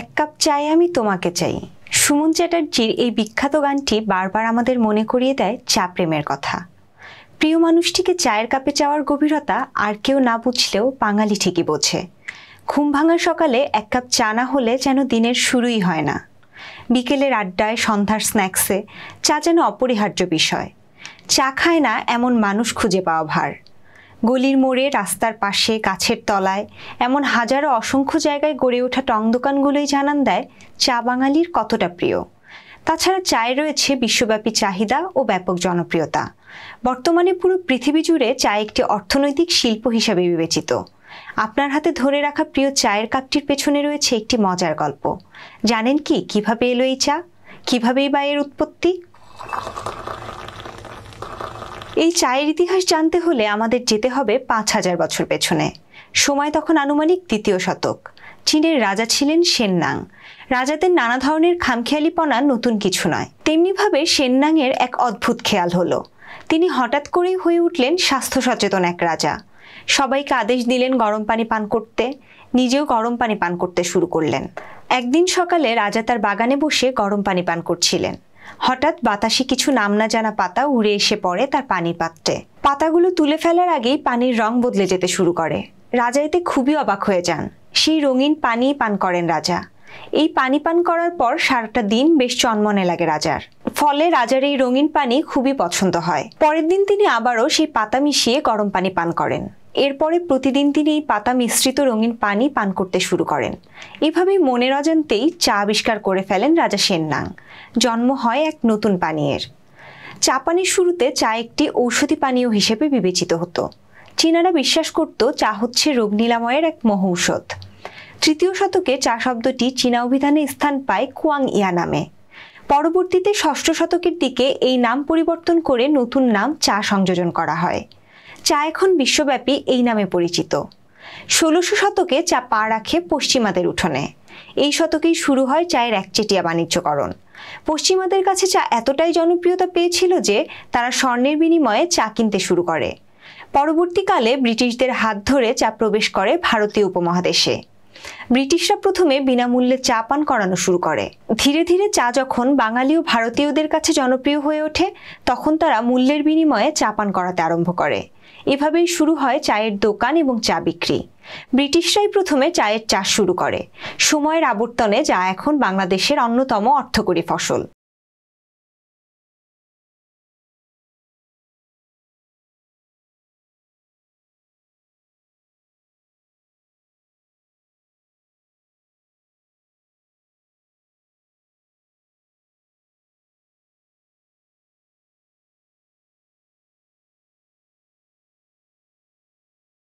এক কাপ চাই আমি তোমাকে চাই সুমন চ্যাটার্জির এই বিখ্যাত গানটি বারবার আমাদের মনে করিয়ে দেয় চা প্রেমের কথা প্রিয় মানুষটিকে চায়ের কাপে চাওয়ার গভীরতা আর কেউ না বুঝলেও বাঙালি ঠিকই বোঝে ঘুম ভাঙার সকালে এক কাপ চা না হলে যেন দিনের শুরুই হয় না বিকেলের আড্ডায় সন্ধ্যার স্ন্যাক্সে চা যেন অপরিহার্য বিষয় চা খায় না এমন মানুষ খুঁজে পাওয়া ভার গলির মোড়ে রাস্তার পাশে গাছের তলায় এমন হাজারো অসংখ্য জায়গায় গড়ে ওঠা টং দোকানগুলোই জানান দেয় চা বাঙালির কতটা প্রিয় তাছাড়া চায়ের রয়েছে বিশ্বব্যাপী চাহিদা ও ব্যাপক জনপ্রিয়তা বর্তমানে পুরো পৃথিবী জুড়ে চা একটি অর্থনৈতিক শিল্প হিসাবে বিবেচিত আপনার হাতে ধরে রাখা প্রিয় চায়ের কাপটির পেছনে রয়েছে একটি মজার গল্প জানেন কি কিভাবে এলো এই চা কিভাবেই বা এর উৎপত্তি এই চায়ের ইতিহাস জানতে হলে আমাদের যেতে হবে পাঁচ হাজার বছর পেছনে সময় তখন আনুমানিক দ্বিতীয় শতক চীনের রাজা ছিলেন সেননাং রাজাদের নানা ধরনের খামখেয়ালিপনা নতুন কিছু নয় তেমনিভাবে সেননাংয়ের এক অদ্ভুত খেয়াল হলো তিনি হঠাৎ করেই হয়ে উঠলেন স্বাস্থ্য সচেতন এক রাজা সবাইকে আদেশ দিলেন গরম পানি পান করতে নিজেও গরম পানি পান করতে শুরু করলেন একদিন সকালে রাজা তার বাগানে বসে গরম পানি পান করছিলেন হঠাৎ বাতাসে কিছু নাম না জানা পাতা উড়ে এসে পড়ে তার পানির পাত্রে পাতাগুলো তুলে ফেলার আগেই পানির রং বদলে যেতে শুরু করে রাজা এতে খুবই অবাক হয়ে যান সেই রঙিন পানি পান করেন রাজা এই পানি পান করার পর সারাটা দিন বেশ চনমনে লাগে রাজার ফলে রাজার এই রঙিন পানি খুবই পছন্দ হয় পরের দিন তিনি আবারও সেই পাতা মিশিয়ে গরম পানি পান করেন এরপরে প্রতিদিন তিনি এই পাতা মিশ্রিত রঙিন পানি পান করতে শুরু করেন এভাবেই মনের অজান্তেই চা আবিষ্কার করে ফেলেন রাজা সেন্নাং জন্ম হয় এক নতুন পানীয়ের চা পানির শুরুতে চা একটি ঔষধি পানীয় হিসেবে বিবেচিত হতো চীনারা বিশ্বাস করত চা হচ্ছে রোগ নিরাময়ের এক মহৌষধ তৃতীয় শতকে চা শব্দটি চীনা অভিধানে স্থান পায় কুয়াং ইয়া নামে পরবর্তীতে ষষ্ঠ শতকের দিকে এই নাম পরিবর্তন করে নতুন নাম চা সংযোজন করা হয় চা এখন বিশ্বব্যাপী এই নামে পরিচিত ষোলোশো শতকে চা পা রাখে পশ্চিমাদের উঠোনে এই শতকেই শুরু হয় চায়ের একচেটিয়া বাণিজ্যকরণ পশ্চিমাদের কাছে চা এতটাই জনপ্রিয়তা পেয়েছিল যে তারা স্বর্ণের বিনিময়ে চা কিনতে শুরু করে পরবর্তীকালে ব্রিটিশদের হাত ধরে চা প্রবেশ করে ভারতীয় উপমহাদেশে ব্রিটিশরা প্রথমে বিনামূল্যে চা পান করানো শুরু করে ধীরে ধীরে চা যখন বাঙালি ও ভারতীয়দের কাছে জনপ্রিয় হয়ে ওঠে তখন তারা মূল্যের বিনিময়ে চা পান করাতে আরম্ভ করে এভাবেই শুরু হয় চায়ের দোকান এবং চা বিক্রি ব্রিটিশরাই প্রথমে চায়ের চাষ শুরু করে সময়ের আবর্তনে যা এখন বাংলাদেশের অন্যতম অর্থকরী ফসল